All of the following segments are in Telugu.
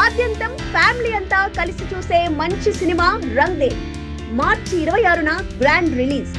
ఆద్యంతం ఫ్యామిలీ అంతా కలిసి చూసే మంచి సినిమా రంగ్దే మార్చి ఇరవై ఆరున గ్రాండ్ రిలీజ్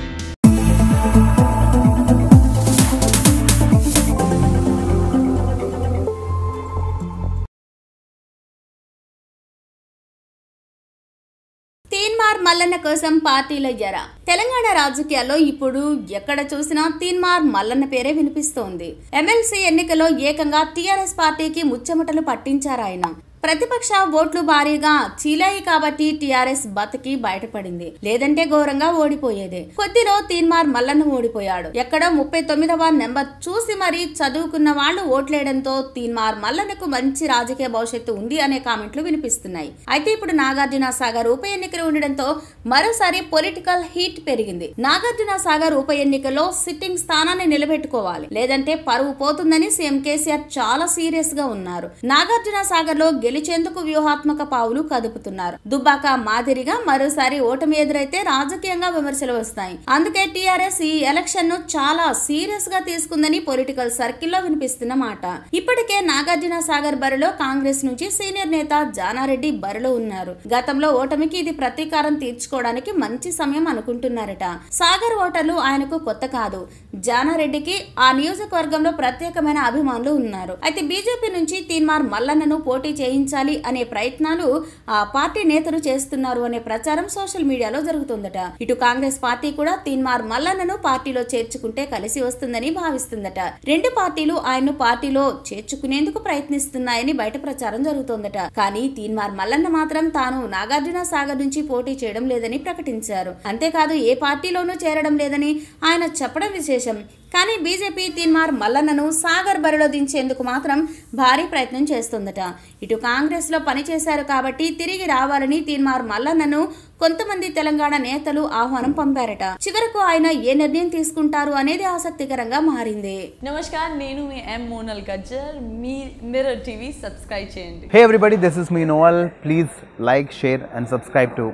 తీన్మార్ మల్లన్న కోసం పార్టీల ఎర తెలంగాణ రాజకీయాల్లో ఇప్పుడు ఎక్కడ చూసినా తీన్మార్ మల్లన్న పేరే వినిపిస్తోంది ఎమ్మెల్సీ ఎన్నికలో ఏకంగా టీఆర్ఎస్ పార్టీకి ముచ్చమటలు పట్టించారాయన ప్రతిపక్ష ఓట్లు భారీగా చీలాయి కాబట్టి టీఆర్ఎస్ బతికి బయటపడింది లేదంటే ఘోరంగా ఓడిపోయేదే కొద్దిలో తీన్మార్ మల్లన్న ఓడిపోయాడు ఎక్కడో ముప్పై తొమ్మిదవ నెంబర్ చూసి మరీ చదువుకున్న వాళ్ళు ఓట్లేయడంతో తీన్మార్ మల్లన్నకు మంచి రాజకీయ భవిష్యత్తు ఉంది అనే కామెంట్లు వినిపిస్తున్నాయి అయితే ఇప్పుడు నాగార్జున సాగర్ ఉప ఎన్నికలు ఉండడంతో మరోసారి పొలిటికల్ హీట్ పెరిగింది నాగార్జున సాగర్ ఉప ఎన్నికలో సిట్టింగ్ స్థానాన్ని నిలబెట్టుకోవాలి లేదంటే పరువు పోతుందని సీఎం కేసీఆర్ చాలా సీరియస్ గా ఉన్నారు నాగార్జున సాగర్ లో గెలిచేందుకు వ్యూహాత్మక పావులు కదుపుతున్నారు దుబ్బాక మాదిరిగా మరోసారి ఓటమి ఎదురైతే రాజకీయంగా విమర్శలు వస్తాయి అందుకే టీఆర్ఎస్ ఈ ఎలక్షన్ ను చాలా సీరియస్ గా తీసుకుందని పొలిటికల్ సర్కిల్లో వినిపిస్తున్న మాట ఇప్పటికే నాగార్జున సాగర్ బరిలో కాంగ్రెస్ నుంచి సీనియర్ నేత జానారెడ్డి బరిలో ఉన్నారు గతంలో ఓటమికి ఇది ప్రతీకారం తీర్చుకోవడానికి మంచి సమయం అనుకుంటున్నారట సాగర్ ఓటర్లు ఆయనకు కొత్త కాదు జానారెడ్డికి ఆ నియోజకవర్గంలో ప్రత్యేకమైన అభిమానులు ఉన్నారు అయితే బీజేపీ నుంచి తీన్మార్ మల్లన్నను పోటీ చేయించాలి అనే ప్రయత్నాలు ఆ పార్టీ నేతలు చేస్తున్నారు అనే ప్రచారం సోషల్ మీడియాలో జరుగుతుందట ఇటు కాంగ్రెస్ పార్టీ కూడా తీన్మార్ మల్లన్నను పార్టీలో చేర్చుకుంటే కలిసి వస్తుందని భావిస్తుందట రెండు పార్టీలు ఆయన్ను పార్టీలో చేర్చుకునేందుకు ప్రయత్నిస్తున్నాయని బయట ప్రచారం జరుగుతోందట కానీ తీన్మార్ మల్లన్న మాత్రం తాను నాగార్జున సాగర్ నుంచి పోటీ చేయడం లేదని ప్రకటించారు అంతేకాదు ఏ పార్టీలోనూ చేరడం లేదని ఆయన చెప్పడం విశేషం ఉద్దేశం కానీ బీజేపీ తీన్మార్ మల్లన్నను సాగర్ బరిలో దించేందుకు మాత్రం భారీ ప్రయత్నం చేస్తుందట ఇటు కాంగ్రెస్ కాంగ్రెస్లో పనిచేశారు కాబట్టి తిరిగి రావాలని తీన్మార్ మల్లన్నను కొంతమంది తెలంగాణ నేతలు ఆహ్వానం పంపారట చివరకు ఆయన ఏ నిర్ణయం తీసుకుంటారు అనేది ఆసక్తికరంగా మారింది నమస్కారం నేను మీ ఎం మోనల్ గజ్జర్ మీ మిర్రర్ టీవీ సబ్స్క్రైబ్ చేయండి hey everybody this is me Monal please like share and subscribe to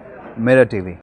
Mirror TV